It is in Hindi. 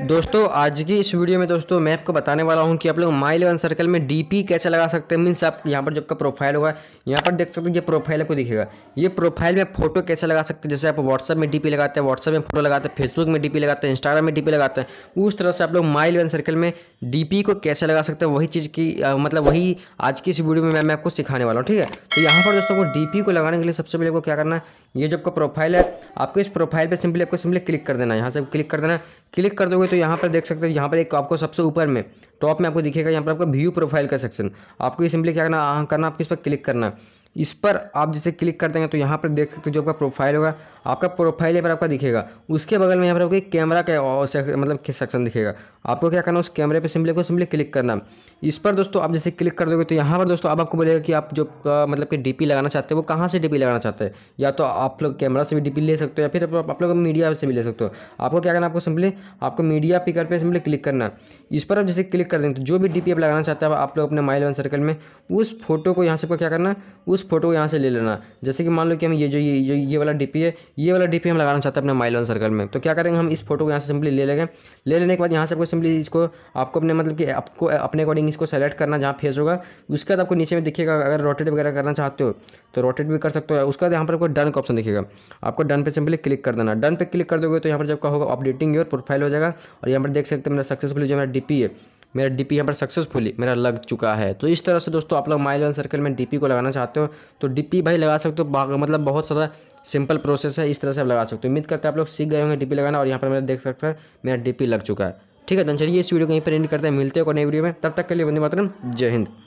दोस्तों आज की इस वीडियो में दोस्तों मैं आपको बताने वाला हूं कि आप लोग माई इलेवन सर्कल में डीपी कैसे लगा सकते हैं मीन्स आप यहां पर जो आपका प्रोफाइल होगा यहां पर देख सकते हैं ये प्रोफाइल आपको दिखेगा ये प्रोफाइल में फोटो कैसे लगा सकते हैं जैसे आप व्हाट्सअप में डीपी लगाते हैं व्हाट्सअप में फोटो लगाते हैं फेसबुक में डीपी लगाते हैं इंस्टाग्राम में डीपी लगाते हैं उस तरह से आप लोग माई इलेवन सर्कल में डीपी को कैसे लगा सकते हैं वही चीज़ की मतलब वही आज की इस वीडियो में मैं आपको सिखाने वाला हूँ ठीक है तो यहाँ पर दोस्तों को डीपी को लगाने के लिए सबसे पहले आपको क्या करना है ये जो आपका प्रोफाइल है आपको इस प्रोफाइल पर सिंपली आपको सिंपली क्लिक कर देना है यहाँ से क्लिक कर देना क्लिक कर दोगे तो यहाँ पर देख सकते हो यहाँ पर एक आपको सबसे ऊपर में टॉप में आपको दिखेगा यहाँ पर आपका व्यू प्रोफाइल का सेक्शन आपको ये सिंपली क्या करना करना आपको इस पर क्लिक करना इस पर आप जैसे क्लिक कर देंगे तो यहाँ पर देख सकते हो जो आपका प्रोफाइल होगा आपका प्रोफाइल यहाँ पर आपका दिखेगा उसके बगल में यहाँ पर आपको कैमरा का मतलब सेक्शन दिखेगा आपको क्या करना उस कैमरे पर सिंपली को सिंपली क्लिक करना इस पर दोस्तों आप जैसे क्लिक कर दोगे तो यहाँ पर दोस्तों अब आपको बोलेगा कि आप जो मतलब कि डी लगाना चाहते हो वो कहाँ से डी लगाना चाहते हैं या तो आप लोग कैमरा से भी डी ले सकते हो या फिर आप, लोग मीडिया से भी ले सकते हो आपको क्या करना आपको सिंपली आपको मीडिया पिकर पर सिंपली क्लिक करना इस पर आप जैसे क्लिक कर देंगे तो जो भी डी आप लगाना चाहते हैं आप लोग अपने माइल वन सर्कल में उस फोटो को यहाँ से क्या करना उस फोटो को यहाँ से ले लेना जैसे कि मान लो कि हम ये जो ये ये वाला डी है ये वाला डी हम लगाना चाहते हैं अपने माइलोन सर्कल में तो क्या करेंगे हम इस फोटो को यहाँ से सिंपली ले लेंगे ले लेने के बाद यहाँ से आपको सिंपली इसको आपको अपने मतलब कि आपको अपने अकॉर्डिंग इसको सेलेक्ट करना जहाँ फेस होगा उसके बाद आपको नीचे में दिखेगा अगर रोटेट वगैरह करना चाहते हो तो रोटेट भी कर सकते हो उसके बाद यहाँ पर आपको डन का ऑप्शन दिखेगा आपको डन पर सिंपली क्लिक कर देना डन पर क्लिक कर दोगे तो यहाँ पर जब का होगा अपडेटिंग योर प्रोफाइल हो जाएगा और यहाँ पर देख सकते हैं मेरा मतलब सक्सेसफुली जो मेरा डी है मेरा डीपी यहाँ पर सक्सेसफुली मेरा लग चुका है तो इस तरह से दोस्तों आप लोग माइल वन सर्कल में डीपी को लगाना चाहते हो तो डीपी भाई लगा सकते हो मतलब बहुत सारा सिंपल प्रोसेस है इस तरह से आप लगा सकते हो उम्मीद करते हैं आप लोग सीख गए होंगे डीपी लगाना और यहाँ पर मेरा देख सकते हैं मेरा डीपी लग चुका है ठीक है तो चलिए इस वीडियो को यहीं पर एंड करते हैं मिलते हो नए नई वीडियो में तब तक के लिए बंदे मातरम जय हिंद